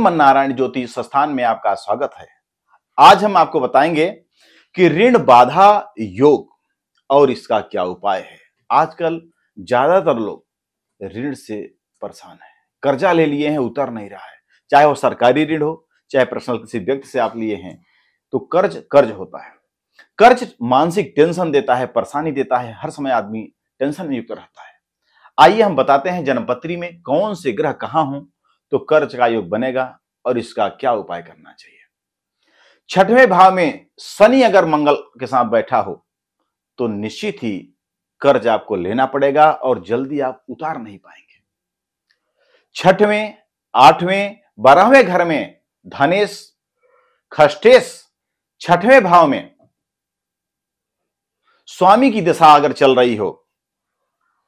मनारायण ज्योति संस्थान में आपका स्वागत है आज हम आपको बताएंगे कि ऋण बाधा योग और इसका क्या उपाय है आजकल ज्यादातर लोग ऋण से परेशान है कर्जा ले लिए हैं उतर नहीं रहा है चाहे वो सरकारी ऋण हो चाहे पर्सनल किसी व्यक्ति से आप लिए हैं तो कर्ज कर्ज होता है कर्ज मानसिक टेंशन देता है परेशानी देता है हर समय आदमी टेंशन में युक्त रहता है आइए हम बताते हैं जन्मपत्री में कौन से ग्रह कहाँ हों तो कर्ज का योग बनेगा और इसका क्या उपाय करना चाहिए छठवें भाव में शनि अगर मंगल के साथ बैठा हो तो निश्चित ही कर्ज आपको लेना पड़ेगा और जल्दी आप उतार नहीं पाएंगे छठवें आठवें बारहवें घर में धनेश खष्टेश छठवें भाव में स्वामी की दिशा अगर चल रही हो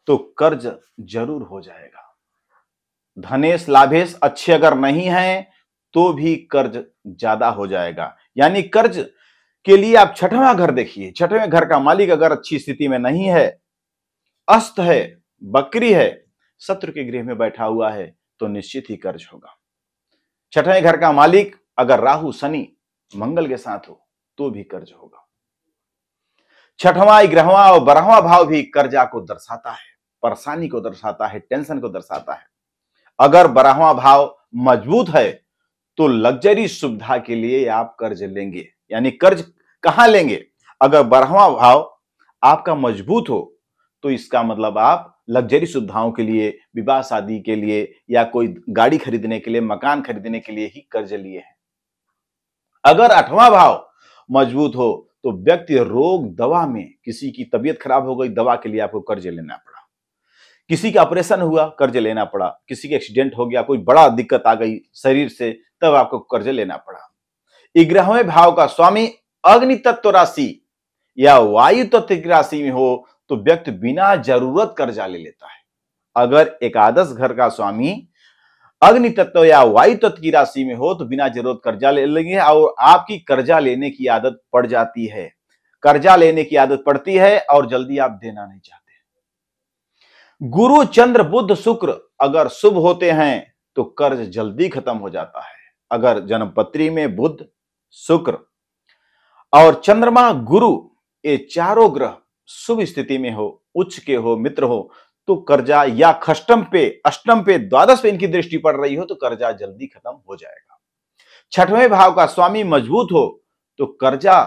तो कर्ज जरूर हो जाएगा धनेश लाभेश अच्छे अगर नहीं है तो भी कर्ज ज्यादा हो जाएगा यानी कर्ज के लिए आप छठवां घर देखिए छठवें घर का मालिक अगर अच्छी स्थिति में नहीं है अस्त है बकरी है शत्रु के गृह में बैठा हुआ है तो निश्चित ही कर्ज होगा छठवें घर का मालिक अगर राहु शनि मंगल के साथ हो तो भी कर्ज होगा छठवां ग्रहवा और बारहवां भाव भी कर्जा को दर्शाता है परेशानी को दर्शाता है टेंशन को दर्शाता है अगर बारहवा भाव मजबूत है तो लग्जरी सुविधा के लिए आप कर्ज लेंगे यानी कर्ज कहां लेंगे अगर बारहवा भाव आपका मजबूत हो तो इसका मतलब आप लग्जरी सुविधाओं के लिए विवाह शादी के लिए या कोई गाड़ी खरीदने के लिए मकान खरीदने के लिए ही कर्ज लिए हैं अगर आठवां भाव मजबूत हो तो व्यक्ति रोग दवा में किसी की तबीयत खराब हो गई दवा के लिए आपको कर्ज लेना पड़ा किसी का ऑपरेशन हुआ कर्ज लेना पड़ा किसी के एक्सीडेंट हो गया कोई बड़ा दिक्कत आ गई शरीर से तब आपको कर्ज लेना पड़ा इग्रहवें भाव का स्वामी अग्नि तत्व राशि या वायु तत्व की राशि में हो तो व्यक्ति बिना जरूरत कर्जा ले लेता है अगर एकादश घर का स्वामी अग्नि तत्व या वायु तत्व की राशि में हो तो बिना जरूरत कर्जा ले लेंगे और आपकी कर्जा लेने की आदत पड़ जाती है कर्जा लेने की आदत पड़ती है और जल्दी आप देना नहीं चाहते गुरु चंद्र बुद्ध शुक्र अगर शुभ होते हैं तो कर्ज जल्दी खत्म हो जाता है अगर जन्मपत्री में बुद्ध शुक्र और चंद्रमा गुरु ये चारों ग्रह शुभ स्थिति में हो उच्च के हो मित्र हो तो कर्जा या खष्टम पे अष्टम पे द्वादश पे इनकी दृष्टि पड़ रही हो तो कर्जा जल्दी खत्म हो जाएगा छठवें भाव का स्वामी मजबूत हो तो कर्जा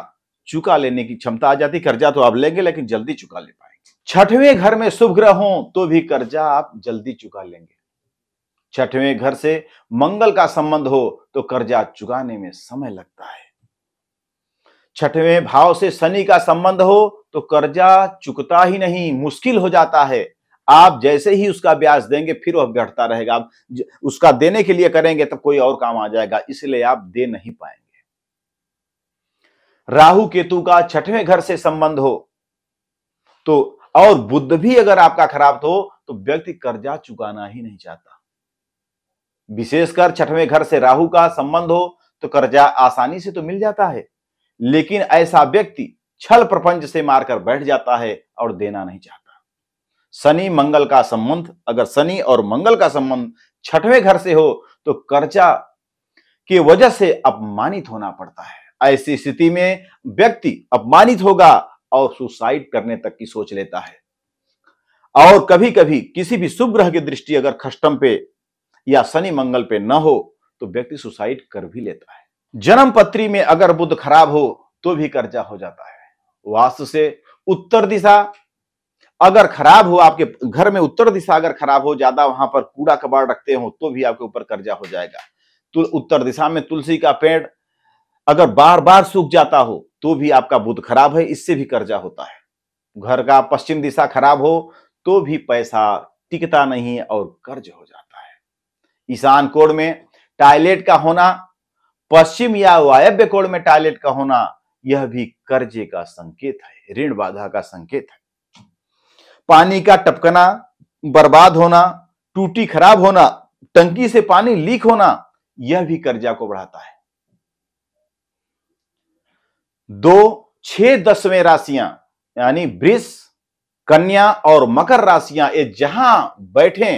चुका लेने की क्षमता आ जाती कर्जा तो अब लेंगे लेकिन जल्दी चुका ले पाए छठवें घर में शुभ ग्रह हो तो भी कर्जा आप जल्दी चुका लेंगे छठवें घर से मंगल का संबंध हो तो कर्जा चुकाने में समय लगता है छठवें भाव से शनि का संबंध हो तो कर्जा चुकता ही नहीं मुश्किल हो जाता है आप जैसे ही उसका ब्याज देंगे फिर वह घटता रहेगा आप उसका देने के लिए करेंगे तब कोई और काम आ जाएगा इसलिए आप दे नहीं पाएंगे राहु केतु का छठवें घर से संबंध हो तो और बुद्ध भी अगर आपका खराब हो तो, तो व्यक्ति कर्जा चुकाना ही नहीं चाहता विशेषकर छठवें घर से राहु का संबंध हो तो कर्जा आसानी से तो मिल जाता है लेकिन ऐसा व्यक्ति छल प्रपंच से मारकर बैठ जाता है और देना नहीं चाहता शनि मंगल का संबंध अगर शनि और मंगल का संबंध छठवें घर से हो तो कर्जा की वजह से अपमानित होना पड़ता है ऐसी स्थिति में व्यक्ति अपमानित होगा और सुसाइड करने तक की सोच लेता है और कभी कभी किसी भी शुभ ग्रह की दृष्टि अगर खष्टम पे या शनि मंगल पे न हो तो व्यक्ति सुसाइड कर भी लेता है जन्म पत्री में अगर बुद्ध खराब हो तो भी कर्जा हो जाता है वास्तु से उत्तर दिशा अगर खराब हो आपके घर में उत्तर दिशा अगर खराब हो ज्यादा वहां पर कूड़ा कबाड़ रखते हो तो भी आपके ऊपर कर्जा हो जाएगा तो उत्तर दिशा में तुलसी का पेड़ अगर बार बार सूख जाता हो तो भी आपका बुध खराब है इससे भी कर्जा होता है घर का पश्चिम दिशा खराब हो तो भी पैसा टिकता नहीं और कर्ज हो जाता है ईशान कोण में टॉयलेट का होना पश्चिम या वायव्य कोण में टॉयलेट का होना यह भी कर्जे का संकेत है ऋण बाधा का संकेत है पानी का टपकना बर्बाद होना टूटी खराब होना टंकी से पानी लीक होना यह भी कर्जा को बढ़ाता है दो छह दसवें राशियां यानी वृष कन्या और मकर राशियां ये जहां बैठे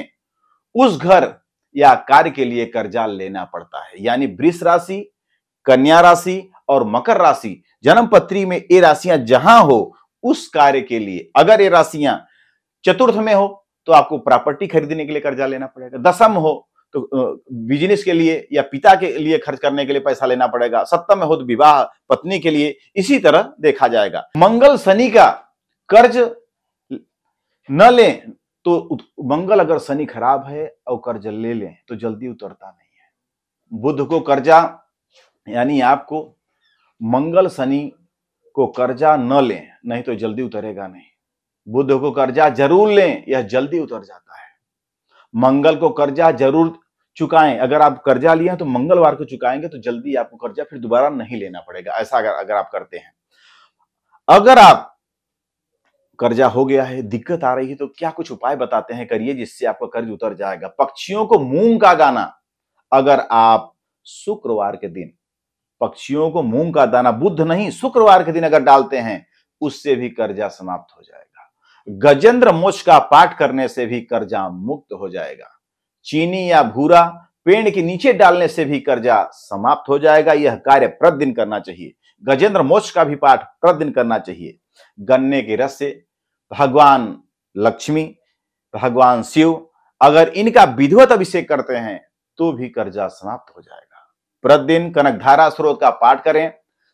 उस घर या कार्य के लिए कर्जा लेना पड़ता है यानी वृष राशि कन्या राशि और मकर राशि जन्म पत्री में ये राशियां जहां हो उस कार्य के लिए अगर ये राशियां चतुर्थ में हो तो आपको प्रॉपर्टी खरीदने के लिए कर्जा लेना पड़ेगा दसम हो तो बिजनेस के लिए या पिता के लिए खर्च करने के लिए पैसा लेना पड़ेगा सप्तम तो विवाह पत्नी के लिए इसी तरह देखा जाएगा मंगल शनि का कर्ज न ले तो मंगल अगर शनि खराब है और कर्ज ले लें तो जल्दी उतरता नहीं है बुद्ध को कर्जा यानी आपको मंगल शनि को कर्जा न लें नहीं तो जल्दी उतरेगा नहीं बुद्ध को कर्जा जरूर लें यह जल्दी उतर जाता है मंगल को कर्जा जरूर चुकाएं अगर आप कर्जा लिए हैं तो मंगलवार को चुकाएंगे तो जल्दी आपको कर्जा फिर दोबारा नहीं लेना पड़ेगा ऐसा अगर अगर आप करते हैं अगर आप कर्जा हो गया है दिक्कत आ रही है तो क्या कुछ उपाय बताते हैं करिए जिससे आपका कर्ज उतर जाएगा पक्षियों को मूंग का गाना अगर आप शुक्रवार के दिन पक्षियों को मूंग का दाना बुद्ध नहीं शुक्रवार के दिन अगर डालते हैं उससे भी कर्जा समाप्त हो जाएगा गजेंद्र मोक्ष का पाठ करने से भी कर्जा मुक्त हो जाएगा चीनी या भूरा पेड़ के नीचे डालने से भी कर्जा समाप्त हो जाएगा यह कार्य प्रतिदिन करना चाहिए गजेंद्र मोक्ष का भी पाठ प्रतिदिन करना चाहिए गन्ने के रस से भगवान लक्ष्मी भगवान शिव अगर इनका विधिवत अभिषेक करते हैं तो भी कर्जा समाप्त हो जाएगा प्रतिदिन कनक धारा स्रोत का पाठ करें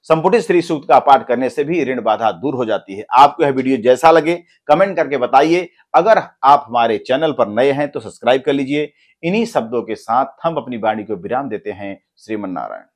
संपुटित श्री सूक्त का पाठ करने से भी ऋण बाधा दूर हो जाती है आपको यह वीडियो जैसा लगे कमेंट करके बताइए अगर आप हमारे चैनल पर नए हैं तो सब्सक्राइब कर लीजिए इन्हीं शब्दों के साथ हम अपनी वाणी को विराम देते हैं श्रीमन नारायण